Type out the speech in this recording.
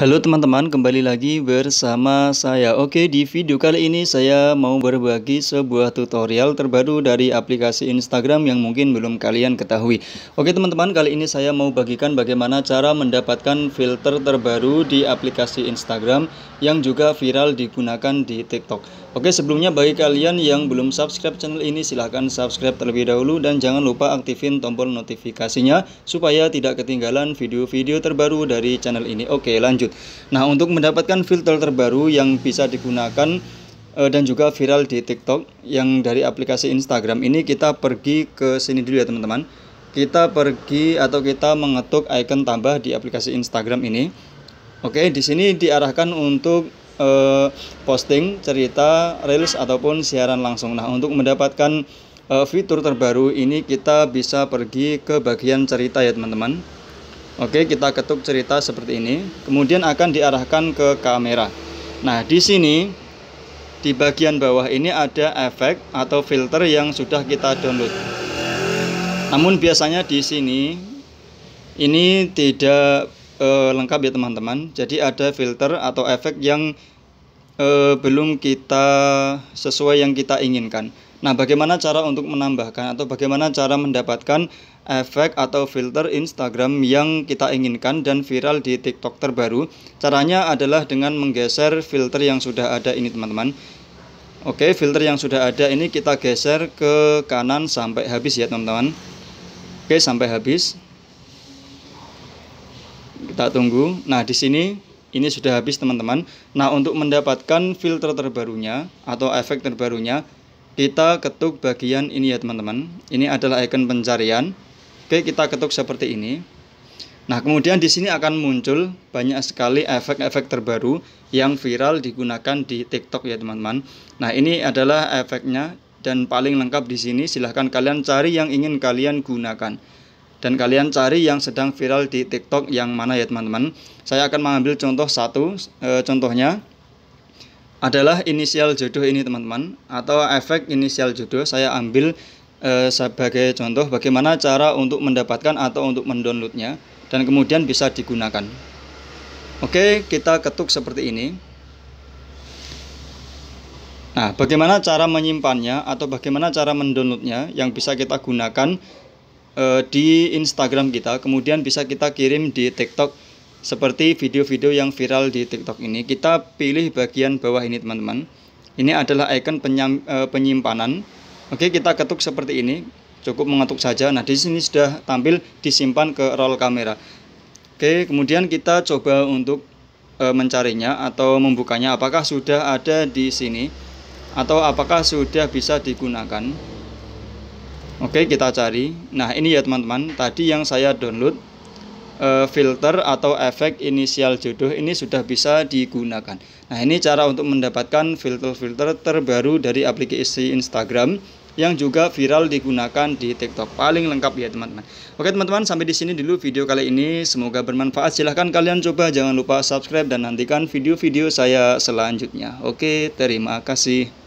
Halo teman-teman, kembali lagi bersama saya. Oke, di video kali ini saya mau berbagi sebuah tutorial terbaru dari aplikasi Instagram yang mungkin belum kalian ketahui. Oke teman-teman, kali ini saya mau bagikan bagaimana cara mendapatkan filter terbaru di aplikasi Instagram yang juga viral digunakan di TikTok. Oke, sebelumnya bagi kalian yang belum subscribe channel ini silahkan subscribe terlebih dahulu dan jangan lupa aktifin tombol notifikasinya supaya tidak ketinggalan video-video terbaru dari channel ini. Oke, lanjut. Nah, untuk mendapatkan filter terbaru yang bisa digunakan eh, dan juga viral di TikTok yang dari aplikasi Instagram ini kita pergi ke sini dulu ya, teman-teman. Kita pergi atau kita mengetuk icon tambah di aplikasi Instagram ini. Oke, di sini diarahkan untuk eh, posting cerita, reels ataupun siaran langsung. Nah, untuk mendapatkan eh, fitur terbaru ini kita bisa pergi ke bagian cerita ya teman-teman Oke, kita ketuk cerita seperti ini. Kemudian akan diarahkan ke kamera. Nah, di sini di bagian bawah ini ada efek atau filter yang sudah kita download. Namun biasanya di sini ini tidak e, lengkap ya teman-teman. Jadi ada filter atau efek yang e, belum kita sesuai yang kita inginkan. Nah, bagaimana cara untuk menambahkan atau bagaimana cara mendapatkan efek atau filter Instagram yang kita inginkan dan viral di TikTok terbaru? Caranya adalah dengan menggeser filter yang sudah ada ini, teman-teman. Oke, filter yang sudah ada ini kita geser ke kanan sampai habis ya, teman-teman. Oke, sampai habis. Kita tunggu. Nah, di sini ini sudah habis, teman-teman. Nah, untuk mendapatkan filter terbarunya atau efek terbarunya, kita ketuk bagian ini ya teman-teman ini adalah icon pencarian oke kita ketuk seperti ini nah kemudian di sini akan muncul banyak sekali efek-efek terbaru yang viral digunakan di tiktok ya teman-teman nah ini adalah efeknya dan paling lengkap di sini silahkan kalian cari yang ingin kalian gunakan dan kalian cari yang sedang viral di tiktok yang mana ya teman-teman saya akan mengambil contoh satu e, contohnya adalah inisial jodoh ini teman-teman atau efek inisial jodoh saya ambil e, sebagai contoh bagaimana cara untuk mendapatkan atau untuk mendownloadnya dan kemudian bisa digunakan oke kita ketuk seperti ini nah bagaimana cara menyimpannya atau bagaimana cara mendownloadnya yang bisa kita gunakan e, di Instagram kita kemudian bisa kita kirim di TikTok seperti video-video yang viral di TikTok ini. Kita pilih bagian bawah ini, teman-teman. Ini adalah icon penyam, e, penyimpanan. Oke, kita ketuk seperti ini. Cukup mengetuk saja. Nah, di sini sudah tampil disimpan ke roll kamera. Oke, kemudian kita coba untuk e, mencarinya atau membukanya apakah sudah ada di sini atau apakah sudah bisa digunakan. Oke, kita cari. Nah, ini ya teman-teman, tadi yang saya download Eh, filter atau efek inisial jodoh ini sudah bisa digunakan. Nah, ini cara untuk mendapatkan filter-filter terbaru dari aplikasi Instagram yang juga viral digunakan di TikTok. Paling lengkap ya, teman-teman. Oke, teman-teman, sampai di sini dulu video kali ini. Semoga bermanfaat. Silahkan kalian coba, jangan lupa subscribe dan nantikan video-video saya selanjutnya. Oke, terima kasih.